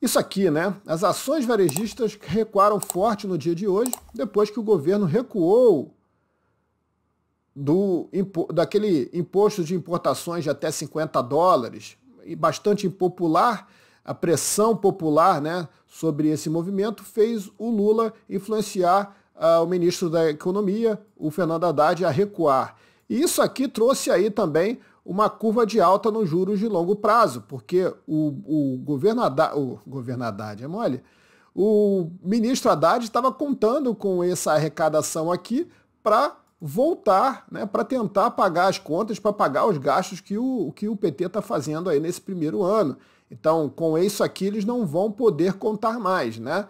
Isso aqui, né? As ações varejistas recuaram forte no dia de hoje, depois que o governo recuou do, daquele imposto de importações de até 50 dólares, e bastante impopular, a pressão popular né, sobre esse movimento fez o Lula influenciar uh, o ministro da Economia, o Fernando Haddad, a recuar. E isso aqui trouxe aí também uma curva de alta nos juros de longo prazo, porque o, o governo Haddad, o governo Haddad é mole, o ministro Haddad estava contando com essa arrecadação aqui para voltar, né, para tentar pagar as contas, para pagar os gastos que o, que o PT está fazendo aí nesse primeiro ano. Então, com isso aqui, eles não vão poder contar mais, né?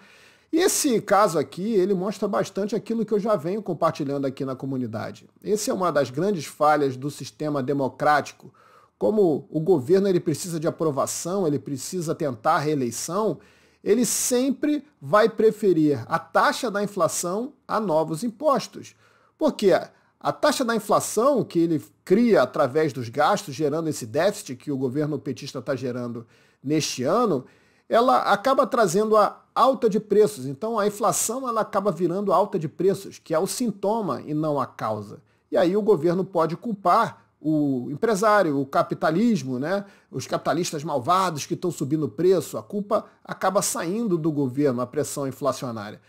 E esse caso aqui, ele mostra bastante aquilo que eu já venho compartilhando aqui na comunidade. Essa é uma das grandes falhas do sistema democrático. Como o governo ele precisa de aprovação, ele precisa tentar a reeleição, ele sempre vai preferir a taxa da inflação a novos impostos. Porque a taxa da inflação que ele cria através dos gastos, gerando esse déficit que o governo petista está gerando neste ano, ela acaba trazendo a alta de preços. Então a inflação ela acaba virando alta de preços, que é o sintoma e não a causa. E aí o governo pode culpar o empresário, o capitalismo, né? os capitalistas malvados que estão subindo o preço, a culpa acaba saindo do governo, a pressão inflacionária.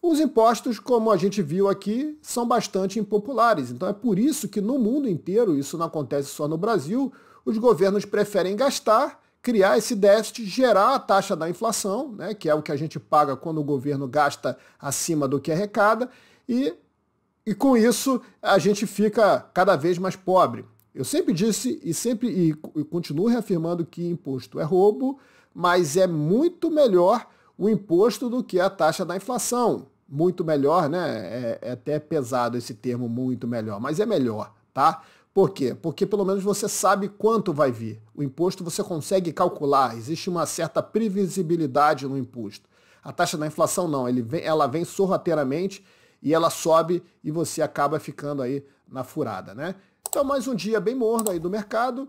Os impostos, como a gente viu aqui, são bastante impopulares. Então é por isso que no mundo inteiro, isso não acontece só no Brasil, os governos preferem gastar criar esse déficit, gerar a taxa da inflação, né, que é o que a gente paga quando o governo gasta acima do que arrecada, e, e com isso a gente fica cada vez mais pobre. Eu sempre disse e sempre e, e continuo reafirmando que imposto é roubo, mas é muito melhor o imposto do que a taxa da inflação. Muito melhor, né? É, é até pesado esse termo muito melhor, mas é melhor, tá? Por quê? Porque pelo menos você sabe quanto vai vir. O imposto você consegue calcular, existe uma certa previsibilidade no imposto. A taxa da inflação não, vem, ela vem sorrateiramente e ela sobe e você acaba ficando aí na furada, né? Então mais um dia bem morno aí do mercado.